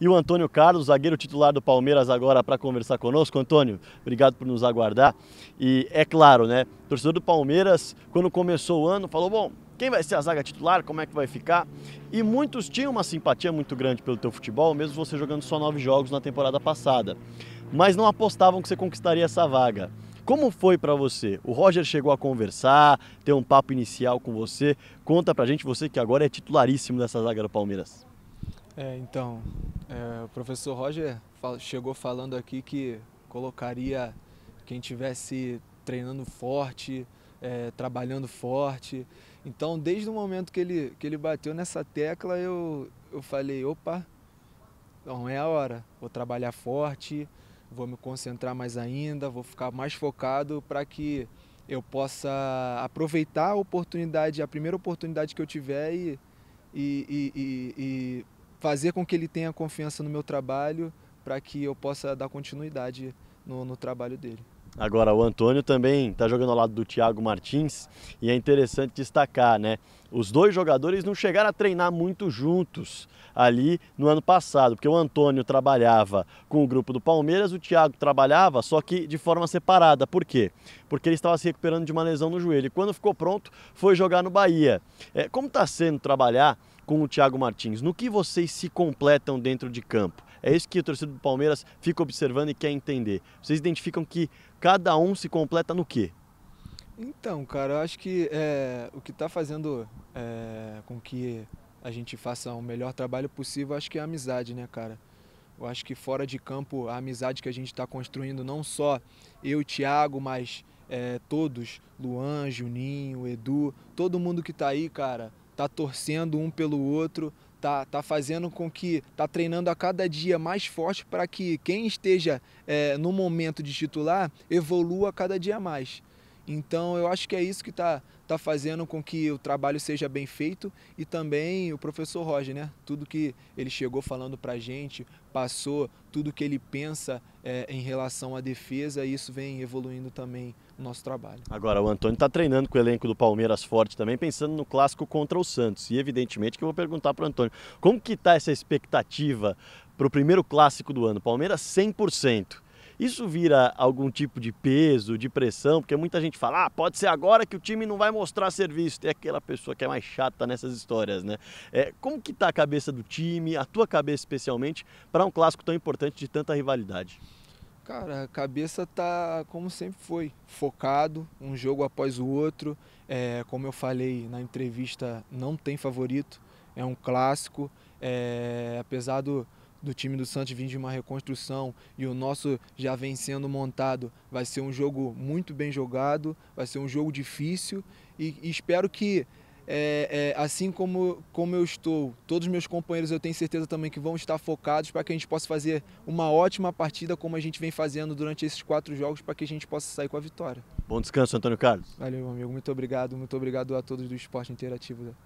e o Antônio Carlos, zagueiro titular do Palmeiras agora para conversar conosco. Antônio, obrigado por nos aguardar. E é claro, né, torcedor do Palmeiras, quando começou o ano, falou: "Bom, quem vai ser a zaga titular, como é que vai ficar. E muitos tinham uma simpatia muito grande pelo teu futebol, mesmo você jogando só nove jogos na temporada passada. Mas não apostavam que você conquistaria essa vaga. Como foi para você? O Roger chegou a conversar, ter um papo inicial com você. Conta pra gente, você que agora é titularíssimo dessa zaga do Palmeiras. É, então, é, o professor Roger fal chegou falando aqui que colocaria quem tivesse treinando forte, é, trabalhando forte. Então, desde o momento que ele, que ele bateu nessa tecla, eu, eu falei: opa, não é a hora, vou trabalhar forte, vou me concentrar mais ainda, vou ficar mais focado para que eu possa aproveitar a oportunidade, a primeira oportunidade que eu tiver e, e, e, e fazer com que ele tenha confiança no meu trabalho para que eu possa dar continuidade no, no trabalho dele. Agora, o Antônio também está jogando ao lado do Thiago Martins e é interessante destacar, né? Os dois jogadores não chegaram a treinar muito juntos ali no ano passado, porque o Antônio trabalhava com o grupo do Palmeiras, o Thiago trabalhava, só que de forma separada. Por quê? Porque ele estava se recuperando de uma lesão no joelho. E quando ficou pronto, foi jogar no Bahia. É, como está sendo trabalhar com o Thiago Martins. No que vocês se completam dentro de campo? É isso que o torcedor do Palmeiras fica observando e quer entender. Vocês identificam que cada um se completa no quê? Então, cara, eu acho que é, o que está fazendo é, com que a gente faça o melhor trabalho possível, acho que é a amizade, né, cara? Eu acho que fora de campo, a amizade que a gente está construindo, não só eu, Thiago, mas é, todos, Luan, Juninho, Edu, todo mundo que está aí, cara, tá torcendo um pelo outro, tá, tá fazendo com que tá treinando a cada dia mais forte para que quem esteja é, no momento de titular evolua cada dia mais. Então eu acho que é isso que está tá fazendo com que o trabalho seja bem feito e também o professor Roger, né? Tudo que ele chegou falando para a gente, passou, tudo que ele pensa é, em relação à defesa, isso vem evoluindo também o nosso trabalho. Agora, o Antônio está treinando com o elenco do Palmeiras forte também, pensando no clássico contra o Santos. E evidentemente que eu vou perguntar para o Antônio, como que está essa expectativa para o primeiro clássico do ano? Palmeiras 100%. Isso vira algum tipo de peso, de pressão? Porque muita gente fala, ah, pode ser agora que o time não vai mostrar serviço. Tem é aquela pessoa que é mais chata nessas histórias, né? É, como que tá a cabeça do time, a tua cabeça especialmente, para um clássico tão importante de tanta rivalidade? Cara, a cabeça tá como sempre foi, focado, um jogo após o outro. É, como eu falei na entrevista, não tem favorito, é um clássico. É, apesar do, do time do Santos vindo de uma reconstrução e o nosso já vem sendo montado, vai ser um jogo muito bem jogado, vai ser um jogo difícil e, e espero que é, é, assim como, como eu estou, todos os meus companheiros eu tenho certeza também que vão estar focados para que a gente possa fazer uma ótima partida como a gente vem fazendo durante esses quatro jogos para que a gente possa sair com a vitória. Bom descanso, Antônio Carlos. Valeu, amigo. Muito obrigado. Muito obrigado a todos do Esporte Interativo.